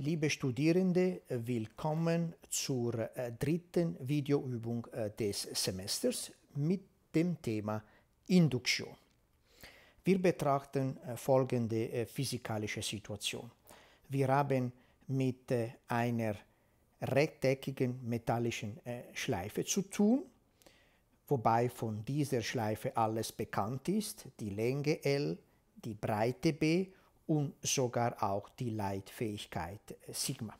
Liebe Studierende, willkommen zur äh, dritten Videoübung äh, des Semesters mit dem Thema Induktion. Wir betrachten äh, folgende physikalische Situation. Wir haben mit einer rechteckigen metallischen Schleife zu tun, wobei von dieser Schleife alles bekannt ist, die Länge L, die Breite B und sogar auch die Leitfähigkeit äh, Sigma.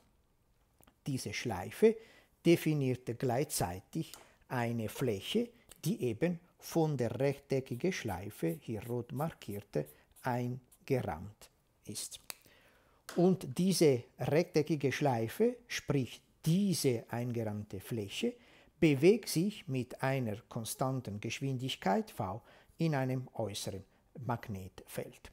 Diese Schleife definierte gleichzeitig eine Fläche, die eben von der rechteckigen Schleife, hier rot markierte, eingerahmt ist. Und diese rechteckige Schleife, sprich diese eingerahmte Fläche, bewegt sich mit einer konstanten Geschwindigkeit v in einem äußeren Magnetfeld.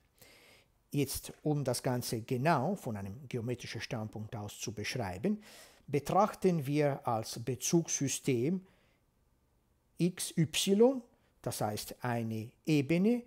Jetzt, um das Ganze genau von einem geometrischen Standpunkt aus zu beschreiben, betrachten wir als Bezugssystem xy, das heißt eine Ebene,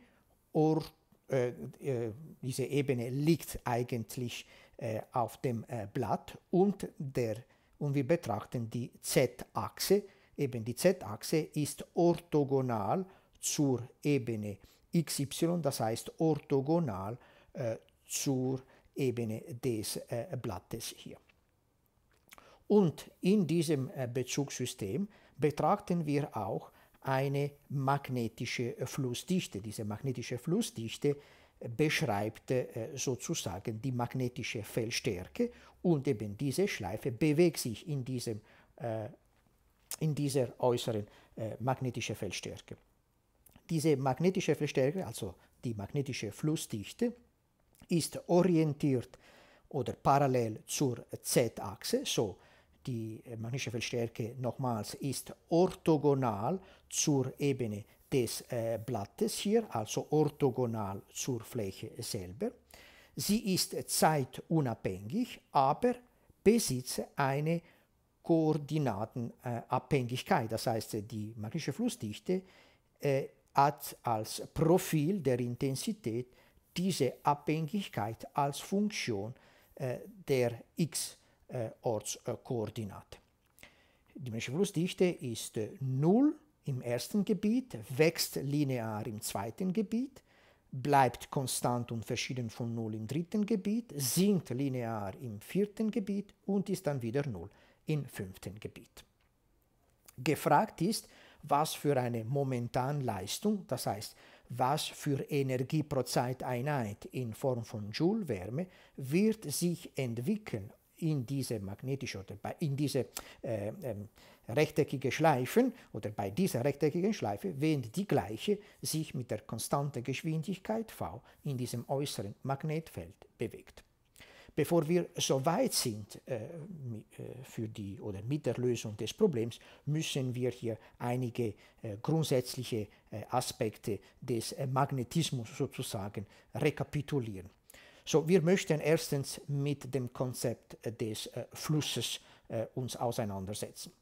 or, äh, äh, diese Ebene liegt eigentlich äh, auf dem äh, Blatt und, der, und wir betrachten die z-Achse. Eben die z-Achse ist orthogonal zur Ebene xy, das heißt orthogonal äh, zur Ebene des äh, Blattes hier. Und in diesem äh, Bezugssystem betrachten wir auch eine magnetische Flussdichte. Diese magnetische Flussdichte beschreibt sozusagen die magnetische Feldstärke und eben diese Schleife bewegt sich in, diesem, in dieser äußeren magnetischen Feldstärke. Diese magnetische Feldstärke, also die magnetische Flussdichte, ist orientiert oder parallel zur Z-Achse, so die magnetische Feldstärke nochmals ist orthogonal zur Ebene des äh, Blattes hier, also orthogonal zur Fläche selber. Sie ist zeitunabhängig, aber besitzt eine Koordinatenabhängigkeit. Das heißt, die magnetische Flussdichte äh, hat als Profil der Intensität diese Abhängigkeit als Funktion äh, der x-Ortskoordinate. Äh, die menschliche Flussdichte ist äh, 0 im ersten Gebiet, wächst linear im zweiten Gebiet, bleibt konstant und verschieden von 0 im dritten Gebiet, sinkt linear im vierten Gebiet und ist dann wieder 0 im fünften Gebiet. Gefragt ist, was für eine Momentanleistung, das heißt was für Energie pro Zeiteinheit in Form von Joule-Wärme wird sich entwickeln in diese magnetische oder in diese äh, ähm, rechteckige Schleifen oder bei dieser rechteckigen Schleife, wenn die gleiche sich mit der konstanten Geschwindigkeit v in diesem äußeren Magnetfeld bewegt. Bevor wir so weit sind äh, äh, für die, oder mit der Lösung des Problems, müssen wir hier einige äh, grundsätzliche Aspekte des Magnetismus sozusagen rekapitulieren. So, wir möchten erstens mit dem Konzept des Flusses uns auseinandersetzen.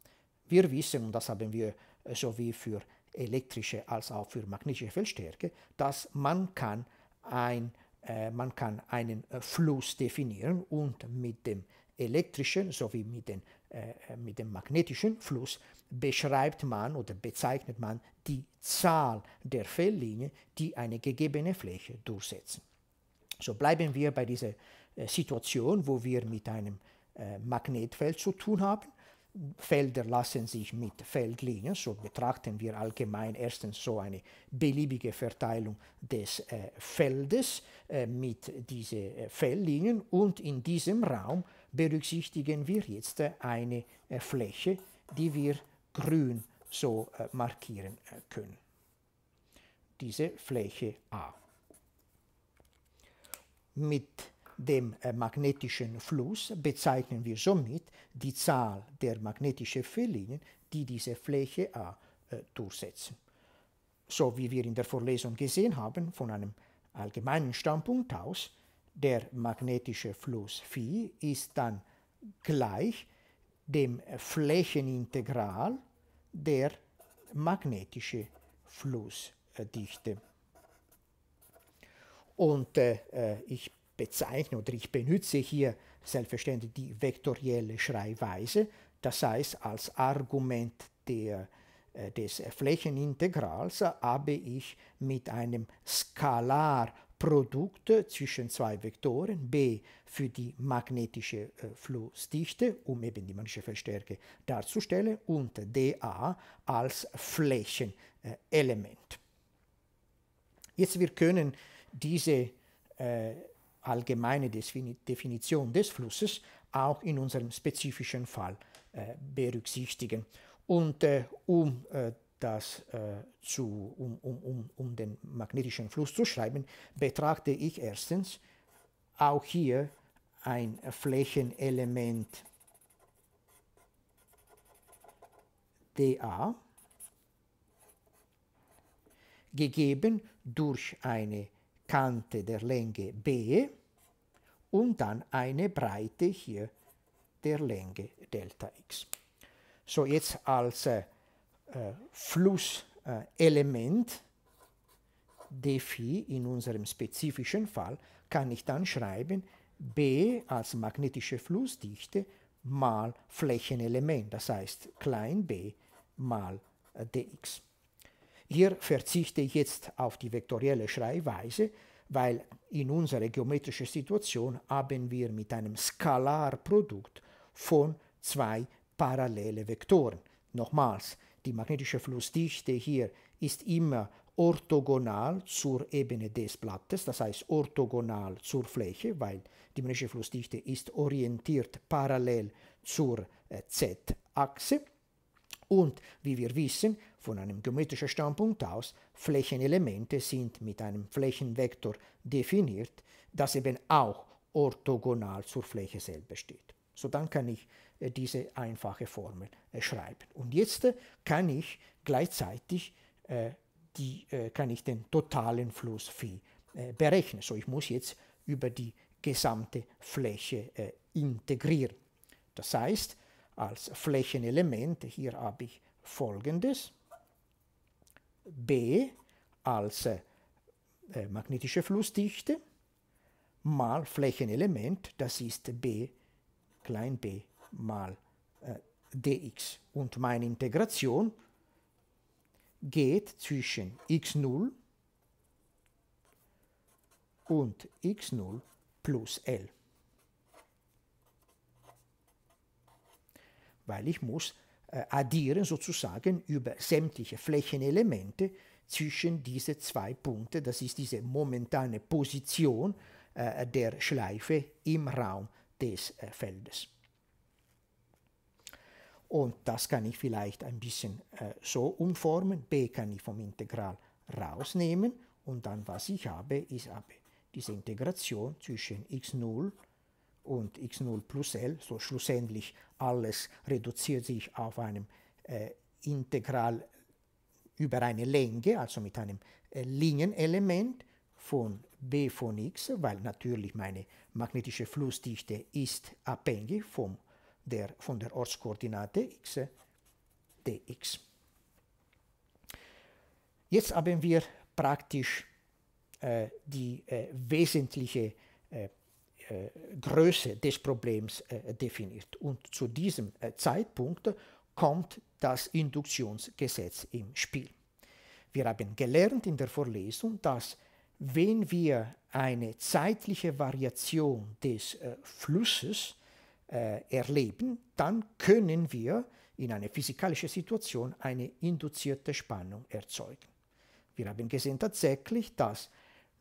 Wir wissen, und das haben wir sowohl für elektrische als auch für magnetische Feldstärke, dass man kann ein äh, äh, man kann einen äh, Fluss definieren und mit dem elektrischen sowie mit, den, äh, äh, mit dem magnetischen Fluss beschreibt man oder bezeichnet man die Zahl der Felllinien, die eine gegebene Fläche durchsetzen. So bleiben wir bei dieser äh, Situation, wo wir mit einem äh, Magnetfeld zu tun haben. Felder lassen sich mit Feldlinien, so betrachten wir allgemein erstens so eine beliebige Verteilung des äh, Feldes äh, mit diesen äh, Feldlinien und in diesem Raum berücksichtigen wir jetzt äh, eine äh, Fläche, die wir grün so äh, markieren können. Diese Fläche A. Mit dem äh, magnetischen Fluss bezeichnen wir somit die Zahl der magnetischen Fehllinien, die diese Fläche A äh, äh, durchsetzen. So wie wir in der Vorlesung gesehen haben, von einem allgemeinen Standpunkt aus, der magnetische Fluss Phi ist dann gleich dem Flächenintegral der magnetischen Flussdichte. Und äh, ich bezeichne oder ich benutze hier selbstverständlich die vektorielle Schreibweise, das heißt als Argument der, äh, des Flächenintegrals habe ich mit einem Skalarprodukt zwischen zwei Vektoren b für die magnetische äh, Flussdichte, um eben die magnetische Verstärke darzustellen, und dA als Flächenelement. Äh, Jetzt wir können diese äh, allgemeine Definition des Flusses auch in unserem spezifischen Fall äh, berücksichtigen. Und äh, um äh, das äh, zu, um, um, um den magnetischen Fluss zu schreiben, betrachte ich erstens auch hier ein Flächenelement dA gegeben durch eine Kante der Länge B und dann eine Breite hier der Länge Delta X. So jetzt als äh, Flusselement äh, d phi in unserem spezifischen Fall kann ich dann schreiben b als magnetische Flussdichte mal Flächenelement, das heißt klein b mal äh, dx. Hier verzichte ich jetzt auf die vektorielle Schreibweise, weil in unserer geometrischen Situation haben wir mit einem Skalarprodukt von zwei parallelen Vektoren. Nochmals, die magnetische Flussdichte hier ist immer orthogonal zur Ebene des Blattes, das heißt orthogonal zur Fläche, weil die magnetische Flussdichte ist orientiert parallel zur äh, Z-Achse. Und wie wir wissen, von einem geometrischen Standpunkt aus, Flächenelemente sind mit einem Flächenvektor definiert, das eben auch orthogonal zur Fläche selbst steht. So dann kann ich äh, diese einfache Formel äh, schreiben. Und jetzt äh, kann ich gleichzeitig äh, die, äh, kann ich den totalen Fluss Phi äh, berechnen. So ich muss jetzt über die gesamte Fläche integrieren. Das heißt, als Flächenelement. Hier habe ich folgendes. B als äh, magnetische Flussdichte mal Flächenelement, das ist b klein b mal äh, dx. Und meine Integration geht zwischen x0 und x0 plus L. weil ich muss äh, addieren sozusagen über sämtliche Flächenelemente zwischen diese zwei Punkte, das ist diese momentane Position äh, der Schleife im Raum des äh, Feldes. Und das kann ich vielleicht ein bisschen äh, so umformen. b kann ich vom Integral rausnehmen und dann was ich habe, ist habe diese Integration zwischen x0 und x0 plus L, so schlussendlich alles reduziert sich auf einem äh, Integral über eine Länge, also mit einem äh, Linienelement von b von x, weil natürlich meine magnetische Flussdichte ist abhängig vom, der, von der Ortskoordinate x dx. Jetzt haben wir praktisch äh, die äh, wesentliche äh, äh, Größe des Problems äh, definiert. Und zu diesem äh, Zeitpunkt kommt das Induktionsgesetz im Spiel. Wir haben gelernt in der Vorlesung, dass wenn wir eine zeitliche Variation des Flusses erleben, dann können wir in einer physikalischen Situation eine induzierte Spannung erzeugen. Wir haben gesehen tatsächlich, dass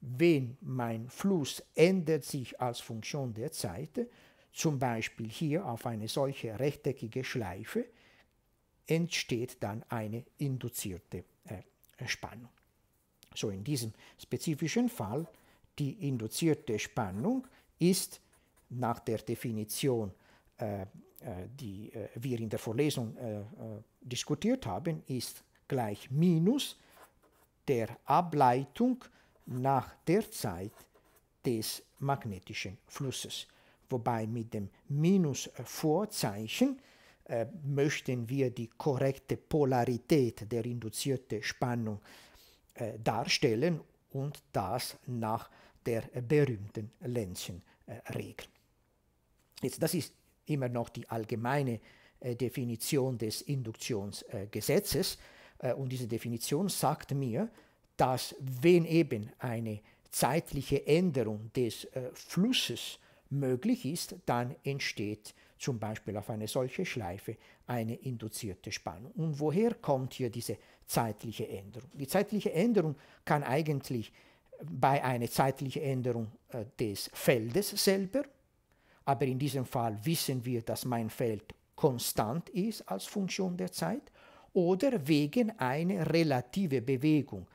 wenn mein Fluss ändert sich als Funktion der Zeit, zum Beispiel hier auf eine solche rechteckige Schleife, entsteht dann eine induzierte äh, Spannung. So in diesem spezifischen Fall, die induzierte Spannung ist nach der Definition, äh, äh die äh, wir in der Vorlesung äh, äh, diskutiert haben, ist gleich minus der Ableitung nach der Zeit des magnetischen Flusses. Wobei mit dem Minus-Vorzeichen äh, möchten wir die korrekte Polarität der induzierten Spannung äh, darstellen und das nach der berühmten Lenzchenregel. Äh, Jetzt, das ist immer noch die allgemeine äh, Definition des Induktionsgesetzes. Äh, und diese Definition sagt mir, dass wenn eben eine zeitliche Änderung des äh, Flusses möglich ist, dann entsteht zum Beispiel auf eine solche Schleife eine induzierte Spannung. Und woher kommt hier diese zeitliche Änderung? Die zeitliche Änderung kann eigentlich bei einer zeitlichen Änderung äh, des Feldes selber, aber in diesem Fall wissen wir, dass mein Feld konstant ist als Funktion der Zeit, oder wegen einer relativen Bewegung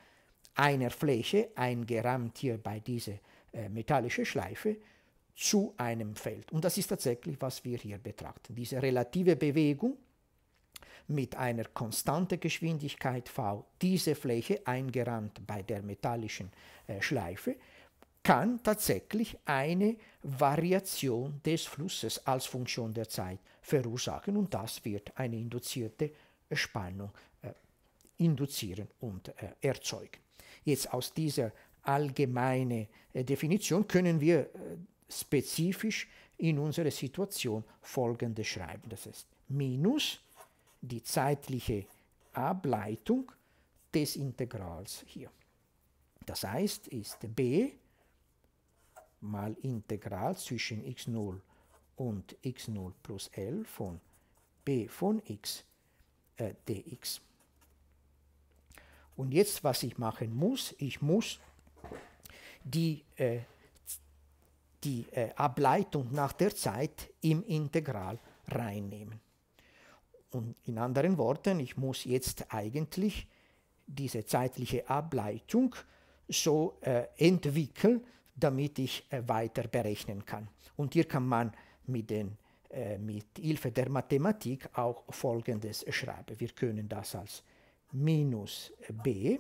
einer Fläche eingerahmt hier bei dieser äh, metallischen Schleife zu einem Feld. Und das ist tatsächlich, was wir hier betrachten. Diese relative Bewegung mit einer konstanten Geschwindigkeit v, diese Fläche eingerahmt bei der metallischen äh, Schleife, kann tatsächlich eine Variation des Flusses als Funktion der Zeit verursachen und das wird eine induzierte Spannung äh, induzieren und äh, erzeugen. Jetzt aus dieser allgemeinen äh, Definition können wir äh, spezifisch in unsere Situation folgende schreiben. Das ist minus die zeitliche Ableitung des Integrals hier. Das heißt, ist b mal Integral zwischen x0 und x0 plus L von b von x äh, dx. Und jetzt, was ich machen muss, ich muss die, äh, die äh, Ableitung nach der Zeit im Integral reinnehmen. Und in anderen Worten, ich muss jetzt eigentlich diese zeitliche Ableitung so äh, entwickeln, damit ich äh, weiter berechnen kann. Und hier kann man mit den äh, mit Hilfe der Mathematik auch Folgendes schreiben. Wir können das als minus b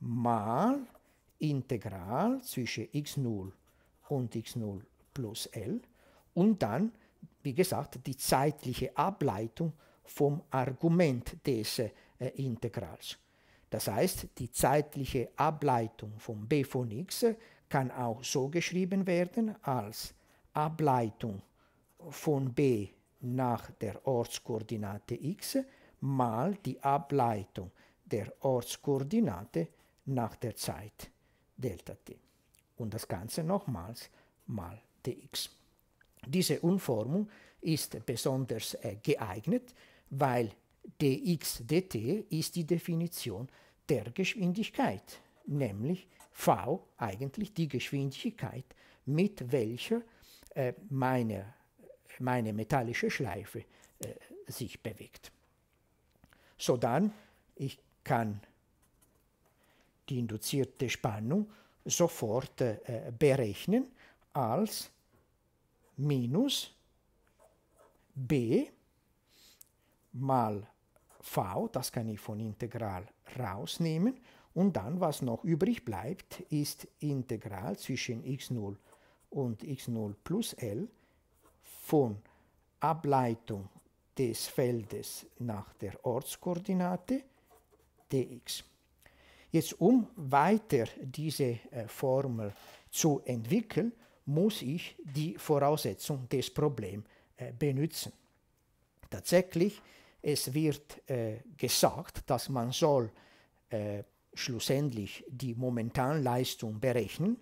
mal Integral zwischen x0 und x0 plus L und dann, wie gesagt, die zeitliche Ableitung vom Argument des äh, Integrals. Das heißt, die zeitliche Ableitung von b von x kann auch so geschrieben werden als Ableitung von b nach der Ortskoordinate x mal die Ableitung der Ortskoordinate nach der Zeit Delta t. Und das Ganze nochmals mal dx. Diese Umformung ist besonders äh, geeignet, weil dx dt ist die Definition der Geschwindigkeit, nämlich v eigentlich die Geschwindigkeit, mit welcher äh, meine, meine metallische Schleife äh, sich bewegt sodann ich kann die induzierte Spannung sofort äh, berechnen als minus b mal v, das kann ich von Integral rausnehmen, und dann, was noch übrig bleibt, ist Integral zwischen x0 und x0 plus L von Ableitung des Feldes nach der Ortskoordinate dx. Jetzt, um weiter diese äh, Formel zu entwickeln, muss ich die Voraussetzung des Problems äh, benutzen. Tatsächlich, es wird äh, gesagt, dass man soll schlussendlich die Momentanleistung berechnen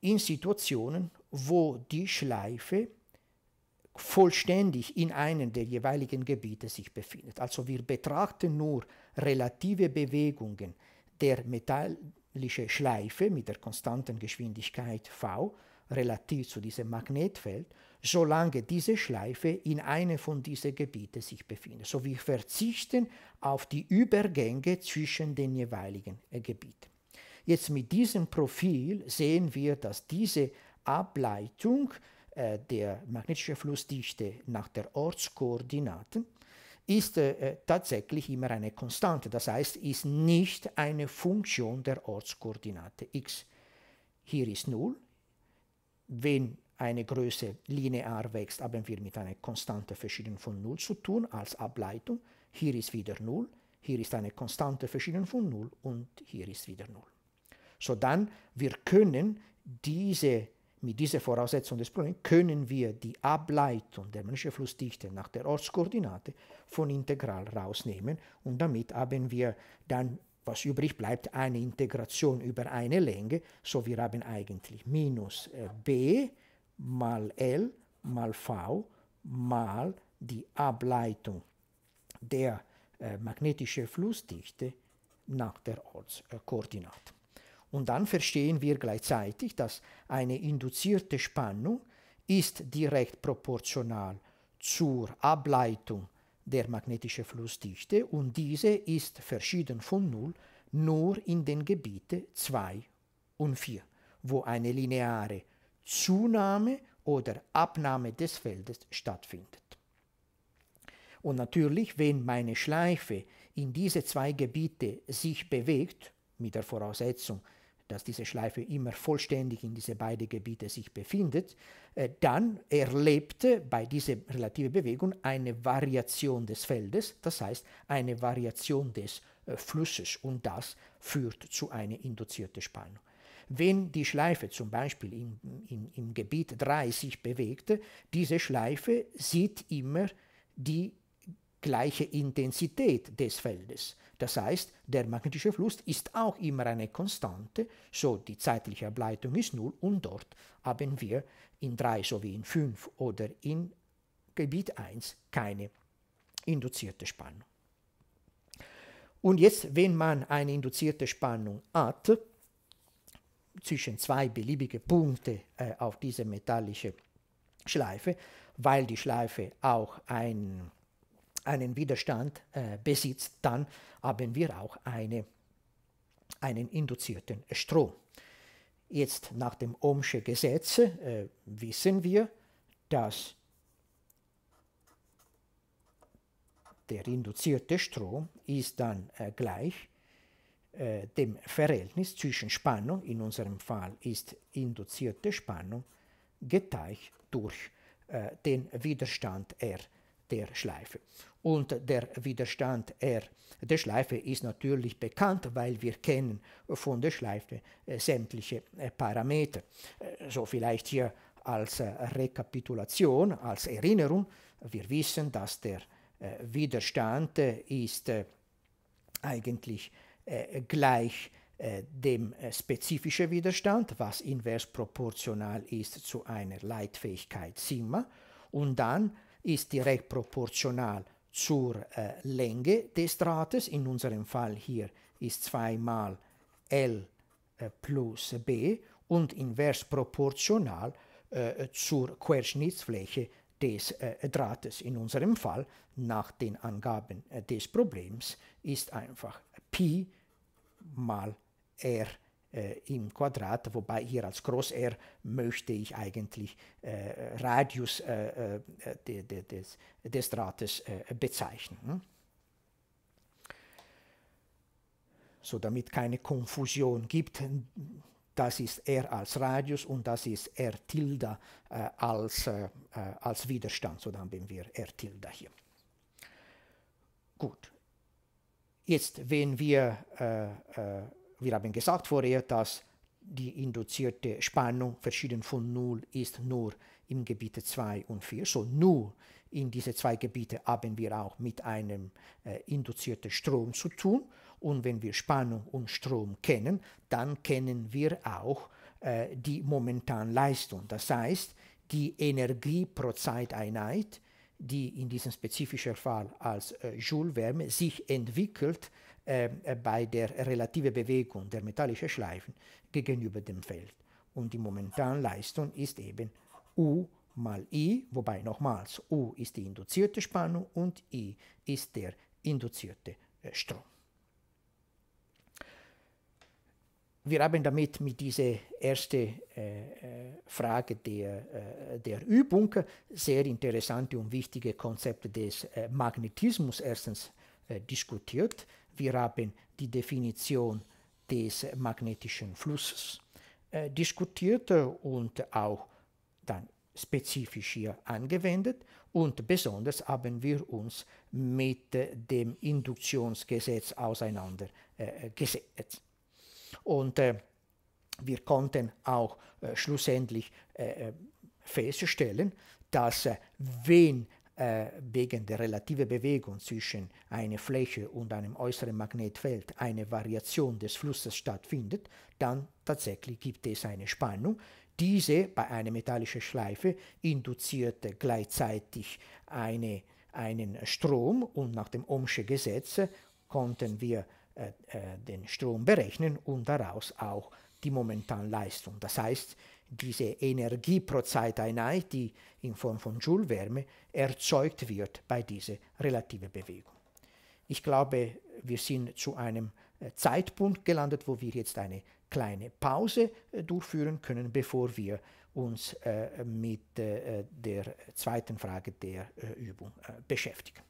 in Situationen, wo die Schleife vollständig in einem der jeweiligen Gebiete sich befindet. Also wir betrachten nur relative Bewegungen der metallischen Schleife mit der konstanten Geschwindigkeit v relativ zu diesem Magnetfeld, solange diese Schleife in einem von diesen Gebieten sich befindet. So wir verzichten auf die Übergänge zwischen den jeweiligen äh, Gebieten. Jetzt mit diesem Profil sehen wir, dass diese Ableitung äh, der magnetischen Flussdichte nach der Ortskoordinaten ist äh, tatsächlich immer eine Konstante. Das heißt, ist nicht eine Funktion der Ortskoordinate x. Hier ist 0. Wenn eine Größe linear wächst, haben wir mit einer Konstante verschieden von 0 zu tun als Ableitung. Hier ist wieder 0, hier ist eine konstante verschieden von 0 und hier ist wieder 0. So dann, wir können diese mit dieser Voraussetzung des Problems können wir die Ableitung der Mönchsche Flussdichte nach der Ortskoordinate von Integral rausnehmen und damit haben wir dann, was übrig bleibt, eine Integration über eine Länge. So wir haben eigentlich minus äh, b mal l mal v mal die Ableitung der äh, magnetischen Flussdichte nach der Ortskoordinate. Und dann verstehen wir gleichzeitig, dass eine induzierte Spannung ist direkt proportional zur Ableitung der magnetischen Flussdichte und diese ist verschieden von Null nur in den Gebieten 2 und 4, wo eine lineare Zunahme oder Abnahme des Feldes stattfindet. Und natürlich, wenn meine Schleife in diese zwei Gebiete sich bewegt, mit der Voraussetzung, dass diese Schleife immer vollständig in diese beiden Gebiete sich befindet, äh, dann erlebte bei dieser relativen Bewegung eine Variation des Feldes, das heißt eine Variation des äh, Flusses und das führt zu einer induzierten Spannung. Wenn die Schleife zum Beispiel in, in, im Gebiet 3 sich bewegt, diese Schleife sieht immer die gleiche Intensität des Feldes. Das heißt, der magnetische Fluss ist auch immer eine Konstante, so die zeitliche Ableitung ist null und dort haben wir in 3 sowie in 5 oder in Gebiet 1 keine induzierte Spannung. Und jetzt, wenn man eine induzierte Spannung hat, zwischen zwei beliebige Punkte äh, auf dieser metallischen Schleife, weil die Schleife auch ein einen Widerstand äh, besitzt, dann haben wir auch eine, einen induzierten Strom. Jetzt nach dem Ohmsche Gesetz äh, wissen wir, dass der induzierte Strom ist dann äh, gleich äh, dem Verhältnis zwischen Spannung, in unserem Fall ist induzierte Spannung, geteilt durch äh, den Widerstand R der Schleife und der Widerstand R der Schleife ist natürlich bekannt, weil wir kennen von der Schleife äh, sämtliche äh, Parameter. Äh, so vielleicht hier als Rekapitulation, als Erinnerung. Wir wissen, dass der Widerstand ist eigentlich gleich dem spezifischen Widerstand, was invers proportional ist zu einer Leitfähigkeit Sigma, und dann ist direkt proportional zur äh, Länge des Drahtes. In unserem Fall hier ist 2 mal L äh, plus B und invers proportional äh, zur Querschnittsfläche des äh, Drahtes. In unserem Fall, nach den Angaben äh, des Problems, ist einfach Pi mal R äh, im Quadrat, wobei hier als Groß-R möchte ich eigentlich äh, Radius äh, äh de, de, des, des, Drahtes äh, bezeichnen. So damit keine Konfusion gibt, das ist R als Radius und das ist R tilde äh, als, als Widerstand, so dann haben wir R tilde hier. Gut, jetzt wenn wir wir haben gesagt vorher, dass die induzierte Spannung verschieden von 0 ist nur im Gebiete 2 und 4. So nur in diese zwei Gebiete haben wir auch mit einem äh, induzierten Strom zu tun. Und wenn wir Spannung und Strom kennen, dann kennen wir auch äh, die momentane Leistung. Das heißt, die Energie pro Zeiteinheit, die in diesem spezifischen Fall als äh, Joule-Wärme sich entwickelt, ähm, äh, bei der relativen Bewegung der metallischen Schleifen gegenüber dem Feld. Und die momentane Leistung ist eben U mal I, wobei nochmals U ist die induzierte Spannung und I ist der induzierte äh, Strom. wir haben damit mit dieser ersten äh, äh Frage der, äh, der Übung sehr interessante und wichtige Konzepte des äh, Magnetismus erstens äh, diskutiert. Wir haben die Definition des magnetischen Flusses äh, diskutiert und auch dann spezifisch hier angewendet und besonders haben wir uns mit dem Induktionsgesetz auseinandergesetzt. Äh, und äh, wir konnten auch äh, schlussendlich äh, äh feststellen, dass wenn äh, wegen der relativen Bewegung zwischen einer Fläche und einem äußeren Magnetfeld eine Variation des Flusses stattfindet, dann tatsächlich gibt es eine Spannung. Diese bei einer metallischen Schleife induziert gleichzeitig eine, einen Strom und nach dem Ohmsche Gesetz konnten wir äh, äh, den Strom berechnen und daraus auch die Momentanleistung. Das heißt, diese Energie pro Zeiteinheit, die in Form von Joule-Wärme erzeugt wird bei dieser relativen Bewegung. Ich glaube, wir sind zu einem äh, Zeitpunkt gelandet, wo wir jetzt eine kleine Pause äh, durchführen können, bevor wir uns äh, mit der zweiten Frage der Übung beschäftigen.